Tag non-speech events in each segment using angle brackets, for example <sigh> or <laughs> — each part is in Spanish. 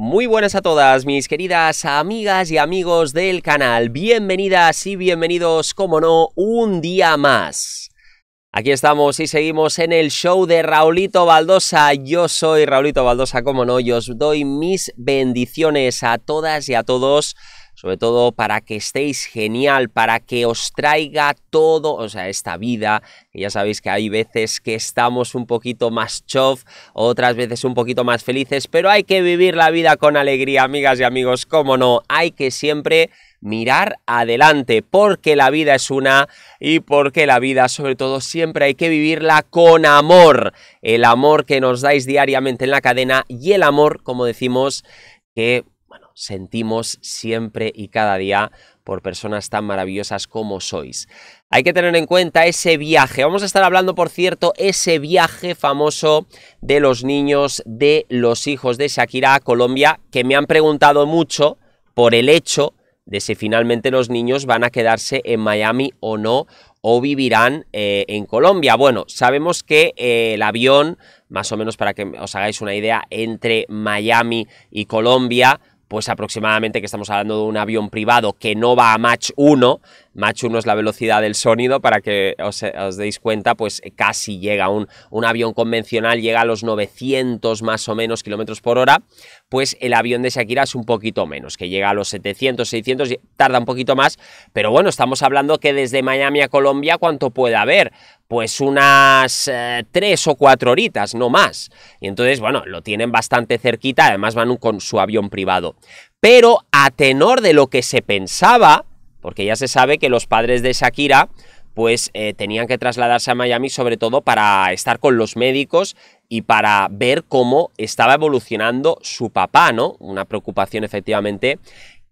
Muy buenas a todas mis queridas amigas y amigos del canal, bienvenidas y bienvenidos, como no, un día más. Aquí estamos y seguimos en el show de Raulito Baldosa. Yo soy Raulito Baldosa, como no, y os doy mis bendiciones a todas y a todos, sobre todo para que estéis genial, para que os traiga todo, o sea, esta vida, ya sabéis que hay veces que estamos un poquito más chof, otras veces un poquito más felices, pero hay que vivir la vida con alegría, amigas y amigos, como no, hay que siempre mirar adelante, porque la vida es una y porque la vida sobre todo siempre hay que vivirla con amor, el amor que nos dais diariamente en la cadena y el amor, como decimos, que bueno, sentimos siempre y cada día por personas tan maravillosas como sois. Hay que tener en cuenta ese viaje. Vamos a estar hablando, por cierto, ese viaje famoso de los niños, de los hijos de Shakira a Colombia, que me han preguntado mucho por el hecho de si finalmente los niños van a quedarse en Miami o no, o vivirán eh, en Colombia. Bueno, sabemos que eh, el avión, más o menos para que os hagáis una idea, entre Miami y Colombia pues aproximadamente que estamos hablando de un avión privado que no va a Mach 1, Mach 1 es la velocidad del sonido, para que os, deis cuenta, pues casi llega un, un, avión convencional, llega a los 900 más o menos kilómetros por hora, pues el avión de Shakira es un poquito menos, que llega a los 700, 600, tarda un poquito más, pero bueno, estamos hablando que desde Miami a Colombia, ¿cuánto puede haber? pues unas eh, tres o cuatro horitas, no más. Y entonces, bueno, lo tienen bastante cerquita, además van con su avión privado. Pero a tenor de lo que se pensaba, porque ya se sabe que los padres de Shakira pues eh, tenían que trasladarse a Miami sobre todo para estar con los médicos y para ver cómo estaba evolucionando su papá, ¿no? Una preocupación efectivamente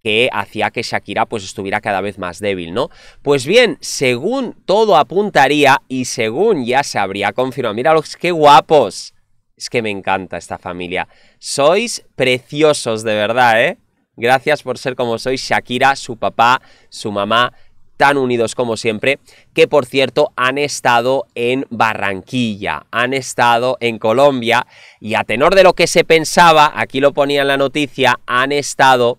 que hacía que Shakira pues estuviera cada vez más débil, ¿no? Pues bien, según todo apuntaría y según ya se habría confirmado, los qué guapos. Es que me encanta esta familia. Sois preciosos de verdad, ¿eh? Gracias por ser como sois Shakira, su papá, su mamá, tan unidos como siempre, que por cierto han estado en Barranquilla, han estado en Colombia y a tenor de lo que se pensaba, aquí lo ponía en la noticia, han estado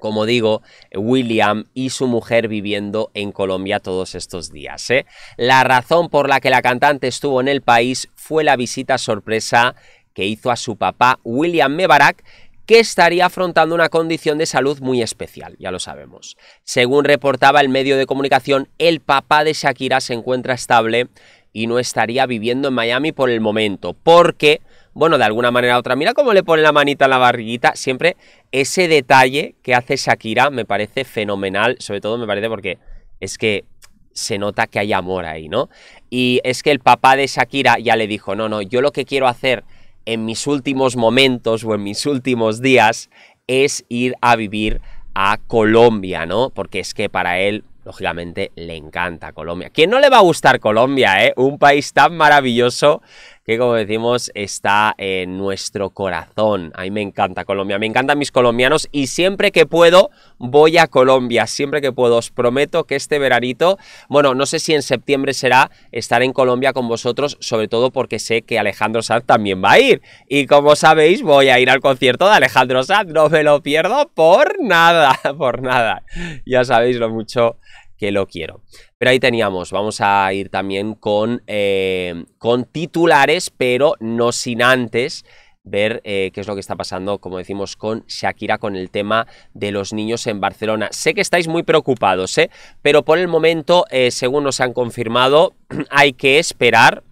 como digo, William y su mujer viviendo en Colombia todos estos días. ¿eh? La razón por la que la cantante estuvo en el país fue la visita sorpresa que hizo a su papá William Mebarak, que estaría afrontando una condición de salud muy especial, ya lo sabemos. Según reportaba el medio de comunicación, el papá de Shakira se encuentra estable y no estaría viviendo en Miami por el momento, porque bueno, de alguna manera u otra, mira cómo le pone la manita en la barriguita, siempre ese detalle que hace Shakira me parece fenomenal, sobre todo me parece porque es que se nota que hay amor ahí, ¿no? Y es que el papá de Shakira ya le dijo, no, no, yo lo que quiero hacer en mis últimos momentos o en mis últimos días es ir a vivir a Colombia, ¿no? Porque es que para él, lógicamente, le encanta Colombia. ¿Quién no le va a gustar Colombia, eh? Un país tan maravilloso que como decimos está en nuestro corazón. A mí me encanta Colombia, me encantan mis colombianos y siempre que puedo voy a Colombia, siempre que puedo. Os prometo que este veranito, bueno, no sé si en septiembre será estar en Colombia con vosotros, sobre todo porque sé que Alejandro Sanz también va a ir. Y como sabéis, voy a ir al concierto de Alejandro Sanz, no me lo pierdo por nada, <laughs> por nada. Ya sabéis lo mucho que lo quiero. Pero ahí teníamos, vamos a ir también con, eh, con titulares, pero no sin antes ver eh, qué es lo que está pasando, como decimos, con Shakira, con el tema de los niños en Barcelona. Sé que estáis muy preocupados, ¿eh? pero por el momento, eh, según nos han confirmado, <clears throat> hay que esperar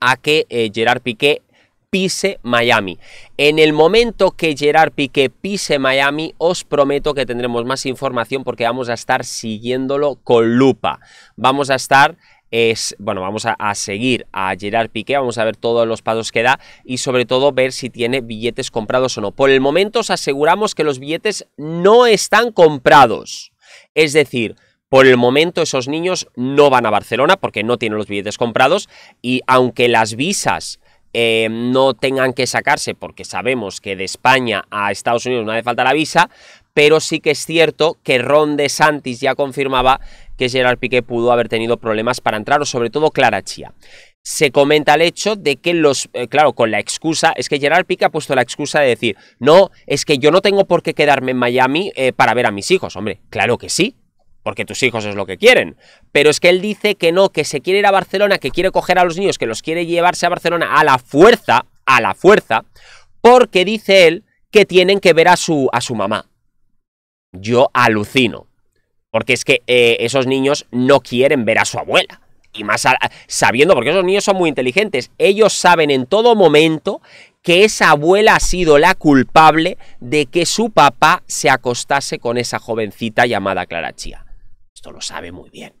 a que Gerard Piqué pise Miami. En el momento que Gerard Piqué pise Miami, os prometo que tendremos más información porque vamos a estar siguiéndolo con lupa. Vamos a estar es, bueno, vamos a, a, seguir a Gerard Piqué, vamos a ver todos los pasos que da y sobre todo ver si tiene billetes comprados o no. Por el momento os aseguramos que los billetes no están comprados. Es decir, por el momento esos niños no van a Barcelona porque no tienen los billetes comprados y aunque las visas eh, no tengan que sacarse, porque sabemos que de España a Estados Unidos no hace falta la visa, pero sí que es cierto que Ron DeSantis ya confirmaba que Gerard Piqué pudo haber tenido problemas para entrar, o sobre todo Clara Chia Se comenta el hecho de que los, eh, claro, con la excusa, es que Gerard Piqué ha puesto la excusa de decir, no, es que yo no tengo por qué quedarme en Miami eh, para ver a mis hijos. Hombre, claro que sí, porque tus hijos es lo que quieren. Pero es que él dice que no, que se quiere ir a Barcelona, que quiere coger a los niños, que los quiere llevarse a Barcelona a la fuerza, a la fuerza, porque dice él que tienen que ver a su, a su mamá. Yo alucino, porque es que eh, esos niños no quieren ver a su abuela. Y más sabiendo, porque esos niños son muy inteligentes, ellos saben en todo momento que esa abuela ha sido la culpable de que su papá se acostase con esa jovencita llamada Clara Chía. Esto lo sabe muy bien.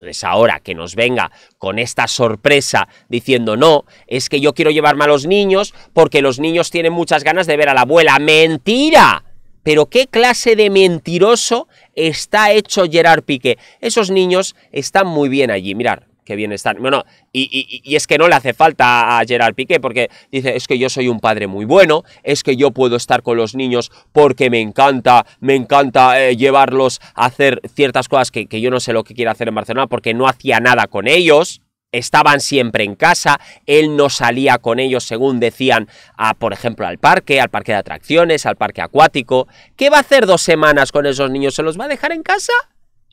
Entonces ahora que nos venga con esta sorpresa diciendo, no, es que yo quiero llevarme a los niños porque los niños tienen muchas ganas de ver a la abuela. ¡Mentira! Pero qué clase de mentiroso está hecho Gerard Piqué. Esos niños están muy bien allí. Mirar, qué bien están, Bueno, y, es que no le hace falta a Gerard Piqué porque dice, es que yo soy un padre muy bueno, es que yo puedo estar con los niños porque me encanta, me encanta eh, llevarlos a hacer ciertas cosas que, yo no sé lo que quiera hacer en Barcelona porque no hacía nada con ellos. Estaban siempre en casa, él no salía con ellos según decían, a, por ejemplo, al parque, al parque de atracciones, al parque acuático. ¿Qué va a hacer dos semanas con esos niños? ¿Se los va a dejar en casa?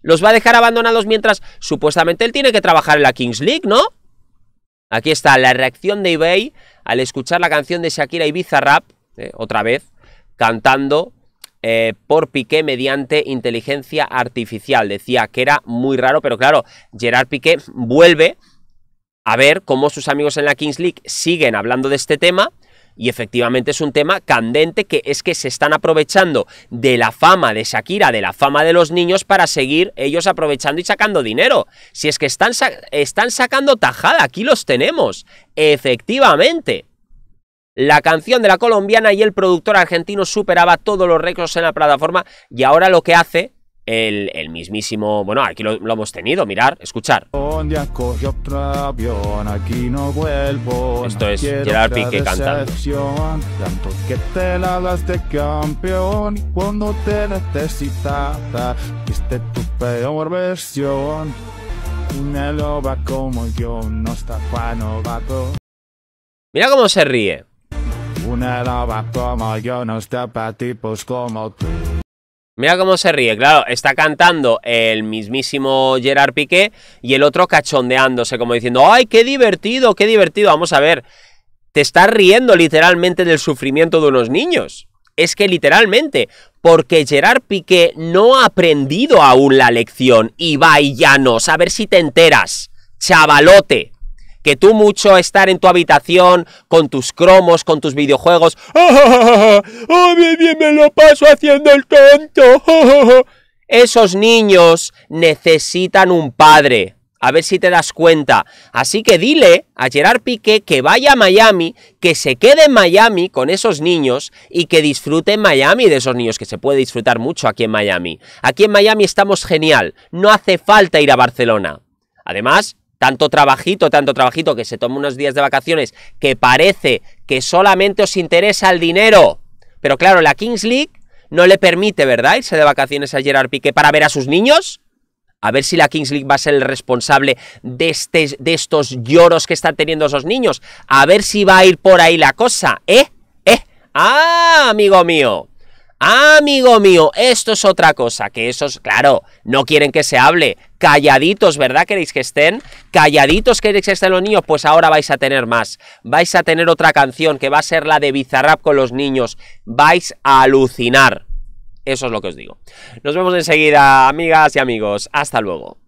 Los va a dejar abandonados mientras supuestamente él tiene que trabajar en la Kings League, ¿no? Aquí está la reacción de eBay al escuchar la canción de Shakira Ibiza Rap, eh, otra vez, cantando eh, por Piqué mediante inteligencia artificial. Decía que era muy raro, pero claro, Gerard Piqué vuelve a ver cómo sus amigos en la Kings League siguen hablando de este tema y efectivamente es un tema candente que es que se están aprovechando de la fama de Shakira, de la fama de los niños, para seguir ellos aprovechando y sacando dinero. Si es que están, están sacando tajada, aquí los tenemos. Efectivamente. La canción de la colombiana y el productor argentino superaba todos los récords en la plataforma y ahora lo que hace el, el mismísimo. Bueno, aquí lo, hemos tenido, mirar, escuchar. Esto es Gerard Piqué cantando. Tanto que te de campeón cuando te necesitaba, viste tu peor versión. Una loba como yo no está para novato. Mira cómo se ríe. Una loba como yo no está para tipos como tú. Mira cómo se ríe, claro, está cantando el mismísimo Gerard Piqué y el otro cachondeándose, como diciendo, ¡ay, qué divertido, qué divertido! Vamos a ver, te estás riendo literalmente del sufrimiento de unos niños. Es que literalmente, porque Gerard Piqué no ha aprendido aún la lección. Y va y ya no, a ver si te enteras, chavalote que tú mucho estar en tu habitación con tus cromos, con tus videojuegos. ¡Oh, <laughs> bien, bien, me lo paso haciendo el tonto! <laughs> Esos niños necesitan un padre. A ver si te das cuenta. Así que dile a Gerard Piqué que vaya a Miami, que se quede en Miami con esos niños y que disfrute en Miami de esos niños, que se puede disfrutar mucho aquí en Miami. Aquí en Miami estamos genial, no hace falta ir a Barcelona. Además, tanto trabajito, tanto trabajito que se toma unos días de vacaciones que parece que solamente os interesa el dinero. Pero claro, la Kings League no le permite, ¿verdad?, irse de vacaciones a Gerard Piqué para ver a sus niños. A ver si la Kings League va a ser el responsable de, este, de estos lloros que están teniendo esos niños. A ver si va a ir por ahí la cosa, ¿eh? ¿Eh? ¡Ah, amigo mío! Amigo mío, esto es otra cosa, que esos, claro, no quieren que se hable. Calladitos, ¿verdad? ¿Queréis que estén? Calladitos queréis que estén los niños, pues ahora vais a tener más. Vais a tener otra canción que va a ser la de Bizarrap con los niños. Vais a alucinar. Eso es lo que os digo. Nos vemos enseguida, amigas y amigos. Hasta luego.